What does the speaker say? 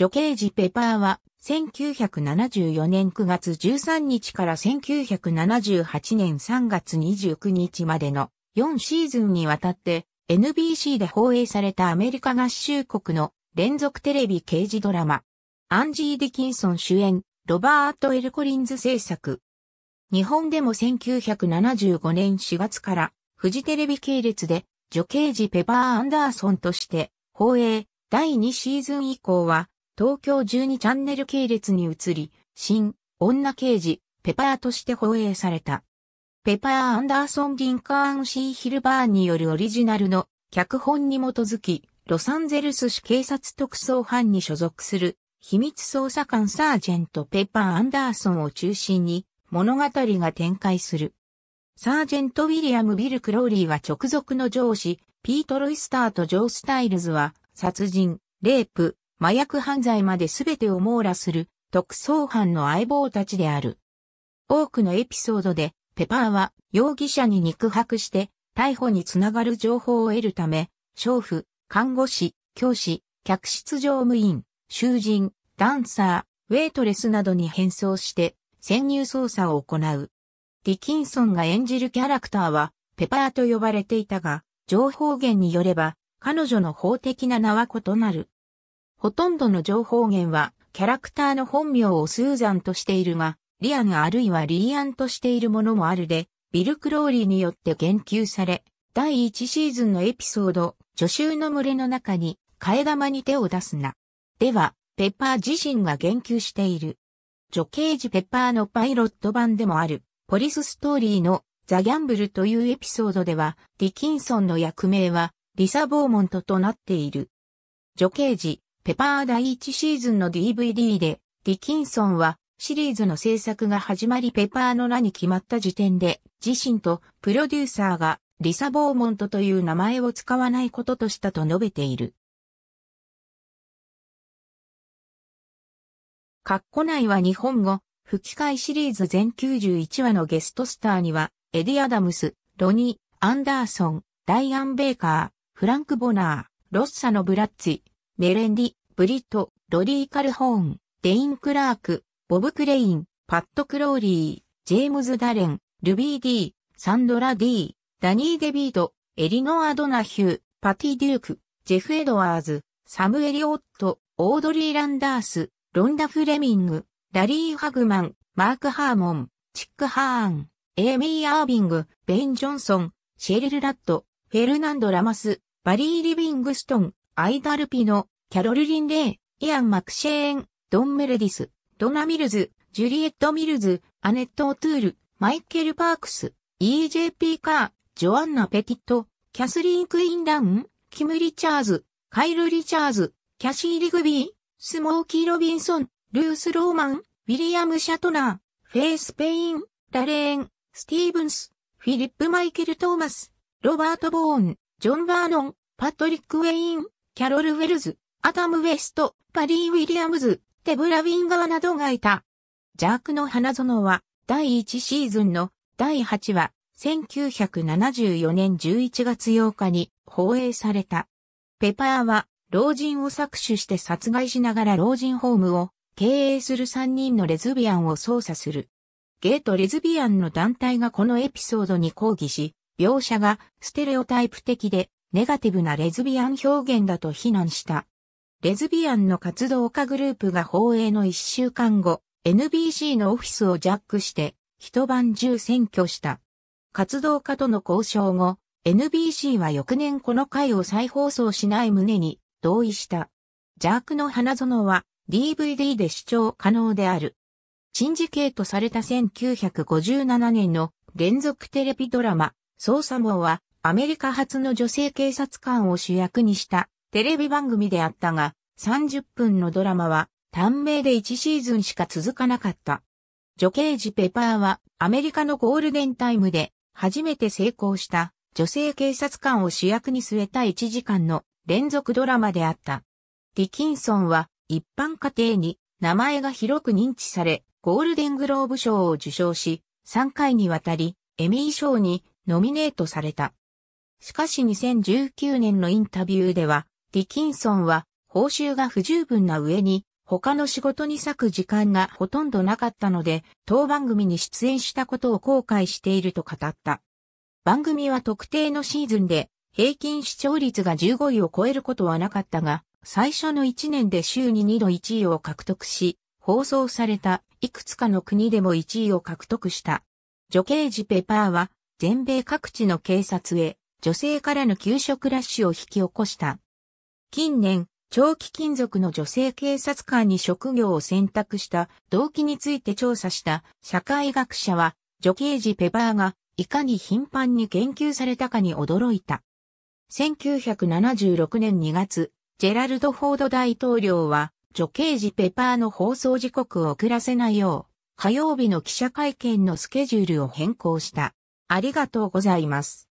女刑事ペパーは、1974年9月13日から1978年3月29日までの4シーズンにわたって NBC で放映されたアメリカ合衆国の連続テレビ刑事ドラマ。アンジー・ディキンソン主演、ロバート・エル・コリンズ制作。日本でも1975年4月からフジテレビ系列で女刑事ペパー・アンダーソンとして放映第2シーズン以降は東京12チャンネル系列に移り、新、女刑事、ペパーとして放映された。ペパー・アンダーソン・リンカーン・シー・ヒルバーンによるオリジナルの脚本に基づき、ロサンゼルス市警察特捜班に所属する秘密捜査官サージェント・ペパー・アンダーソンを中心に物語が展開する。サージェント・ウィリアム・ビル・クローリーは直属の上司、ピート・ロイスターとジョー・スタイルズは殺人、レープ、麻薬犯罪まで全てを網羅する特捜班の相棒たちである。多くのエピソードで、ペパーは容疑者に肉薄して、逮捕につながる情報を得るため、娼婦、看護師、教師、客室乗務員、囚人、ダンサー、ウェイトレスなどに変装して、潜入捜査を行う。ディキンソンが演じるキャラクターは、ペパーと呼ばれていたが、情報源によれば、彼女の法的な名は異なる。ほとんどの情報源は、キャラクターの本名をスーザンとしているが、リアンあるいはリーアンとしているものもあるで、ビル・クローリーによって言及され、第1シーズンのエピソード、助手の群れの中に、替え玉に手を出すな。では、ペッパー自身が言及している。女刑事ペッパーのパイロット版でもある、ポリスストーリーのザ・ギャンブルというエピソードでは、ディキンソンの役名は、リサ・ボーモントとなっている。女刑事。ペパー第1シーズンの DVD で、ディキンソンはシリーズの制作が始まりペパーの名に決まった時点で、自身とプロデューサーがリサ・ボーモントという名前を使わないこととしたと述べている。カッコ内は日本語、吹き替えシリーズ全91話のゲストスターには、エディ・アダムス、ロニー、アンダーソン、ダイアン・ベイカー、フランク・ボナー、ロッサのブラッツィ、メレンディ、ブリット、ロリー・カルホーン、デイン・クラーク、ボブ・クレイン、パット・クローリー、ジェームズ・ダレン、ルビー・ディー、サンドラ・ディー、ダニー・デビード、エリノア・ドナヒュー、パティ・デューク、ジェフ・エドワーズ、サム・エリオット、オードリー・ランダース、ロンダ・フレミング、ラリー・ハグマン、マーク・ハーモン、チック・ハーン、エイミー・アービング、ベン・ジョンソン、シェリル・ラット、フェルナンド・ラマス、バリー・リビングストン、アイダ・ルピノ、キャロル・リン・レイ、イアン・マクシェーン、ドン・メレディス、ドナ・ミルズ、ジュリエット・ミルズ、アネット・オトゥール、マイケル・パークス、E.J.P. カー、ジョアンナ・ペティット、キャスリーン・クイーン・ダウン、キム・リチャーズ、カイル・リチャーズ、キャシー・リグビー、スモーキー・ロビンソン、ルース・ローマン、ウィリアム・シャトナー、フェイス・ペイン、ラレーン、スティーブンス、フィリップ・マイケル・トーマス、ロバート・ボーン、ジョン・バーノン、パトリック・ウェイン、キャロル・ウェルズ、アダム・ウェスト、パリー・ウィリアムズ、テブラ・ウィンガーなどがいた。邪悪の花園は、第1シーズンの第8話、1974年11月8日に放映された。ペパーは、老人を搾取して殺害しながら老人ホームを経営する3人のレズビアンを操作する。ゲートレズビアンの団体がこのエピソードに抗議し、描写がステレオタイプ的でネガティブなレズビアン表現だと非難した。レズビアンの活動家グループが放映の一週間後、NBC のオフィスをジャックして、一晩中占拠した。活動家との交渉後、NBC は翌年この回を再放送しない旨に同意した。邪悪の花園は DVD で視聴可能である。チンジケートされた1957年の連続テレビドラマ、捜査網はアメリカ初の女性警察官を主役にしたテレビ番組であったが、30分のドラマは短命で1シーズンしか続かなかった。女刑事ペパーはアメリカのゴールデンタイムで初めて成功した女性警察官を主役に据えた1時間の連続ドラマであった。ディキンソンは一般家庭に名前が広く認知され、ゴールデングローブ賞を受賞し、3回にわたりエミー賞にノミネートされた。しかし2019年のインタビューでは、ディキンソンは報酬が不十分な上に他の仕事に割く時間がほとんどなかったので当番組に出演したことを後悔していると語った。番組は特定のシーズンで平均視聴率が15位を超えることはなかったが最初の1年で週に2度1位を獲得し放送されたいくつかの国でも1位を獲得した。女刑事ペパーは全米各地の警察へ女性からの給食ラッシュを引き起こした。近年、長期金属の女性警察官に職業を選択した動機について調査した社会学者は、女刑事ペパーがいかに頻繁に研究されたかに驚いた。1976年2月、ジェラルド・フォード大統領は、女刑事ペパーの放送時刻を遅らせないよう、火曜日の記者会見のスケジュールを変更した。ありがとうございます。